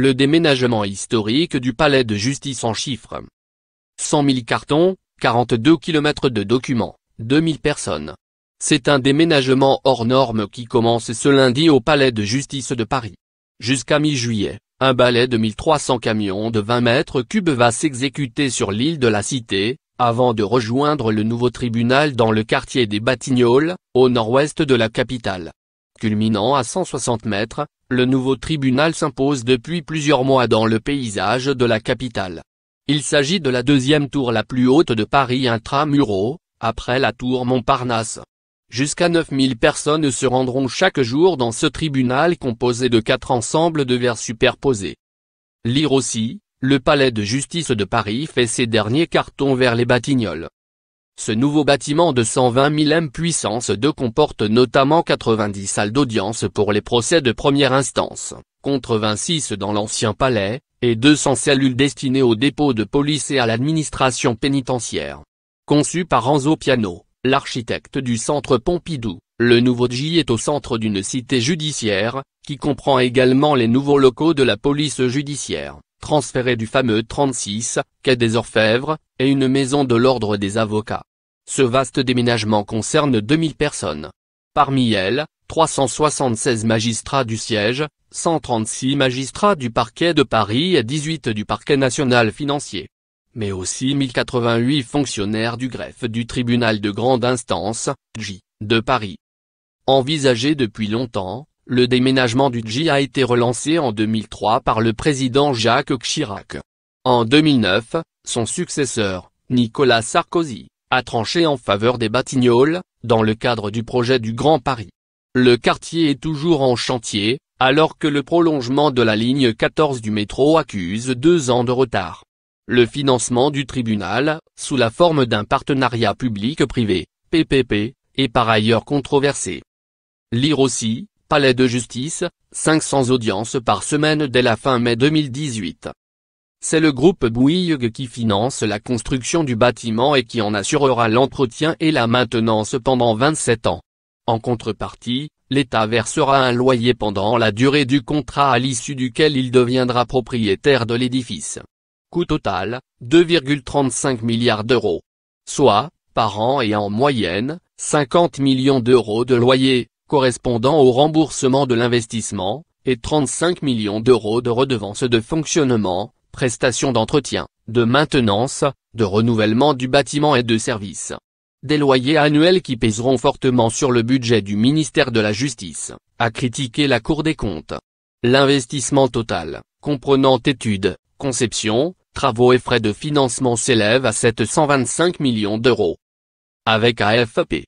Le déménagement historique du palais de justice en chiffres. 100 000 cartons, 42 km de documents, 2000 personnes. C'est un déménagement hors norme qui commence ce lundi au palais de justice de Paris. Jusqu'à mi-juillet, un balai de 1300 camions de 20 mètres cubes va s'exécuter sur l'île de la Cité, avant de rejoindre le nouveau tribunal dans le quartier des Batignolles, au nord-ouest de la capitale. Culminant à 160 mètres, le nouveau tribunal s'impose depuis plusieurs mois dans le paysage de la capitale. Il s'agit de la deuxième tour la plus haute de Paris intramuraux, après la tour Montparnasse. Jusqu'à 9000 personnes se rendront chaque jour dans ce tribunal composé de quatre ensembles de verres superposés. Lire aussi, le palais de justice de Paris fait ses derniers cartons vers les Batignolles. Ce nouveau bâtiment de 120 000 M puissance 2 comporte notamment 90 salles d'audience pour les procès de première instance, contre 26 dans l'ancien palais, et 200 cellules destinées aux dépôts de police et à l'administration pénitentiaire. Conçu par Renzo Piano, l'architecte du centre Pompidou, le nouveau J est au centre d'une cité judiciaire, qui comprend également les nouveaux locaux de la police judiciaire transférés du fameux 36, quai des Orfèvres, et une maison de l'ordre des avocats. Ce vaste déménagement concerne 2000 personnes. Parmi elles, 376 magistrats du siège, 136 magistrats du parquet de Paris et 18 du parquet national financier. Mais aussi 1088 fonctionnaires du greffe du tribunal de grande instance, J, de Paris. Envisagé depuis longtemps, le déménagement du J a été relancé en 2003 par le président Jacques Chirac. En 2009, son successeur, Nicolas Sarkozy, a tranché en faveur des Batignolles, dans le cadre du projet du Grand Paris. Le quartier est toujours en chantier, alors que le prolongement de la ligne 14 du métro accuse deux ans de retard. Le financement du tribunal, sous la forme d'un partenariat public-privé, PPP, est par ailleurs controversé. Lire aussi, Palais de justice, 500 audiences par semaine dès la fin mai 2018. C'est le groupe Bouygues qui finance la construction du bâtiment et qui en assurera l'entretien et la maintenance pendant 27 ans. En contrepartie, l'État versera un loyer pendant la durée du contrat à l'issue duquel il deviendra propriétaire de l'édifice. Coût total, 2,35 milliards d'euros. Soit, par an et en moyenne, 50 millions d'euros de loyer, correspondant au remboursement de l'investissement, et 35 millions d'euros de redevances de fonctionnement, prestations d'entretien, de maintenance, de renouvellement du bâtiment et de services. Des loyers annuels qui pèseront fortement sur le budget du ministère de la Justice, a critiqué la Cour des comptes. L'investissement total, comprenant études, conception, travaux et frais de financement s'élève à 725 millions d'euros. Avec AFP,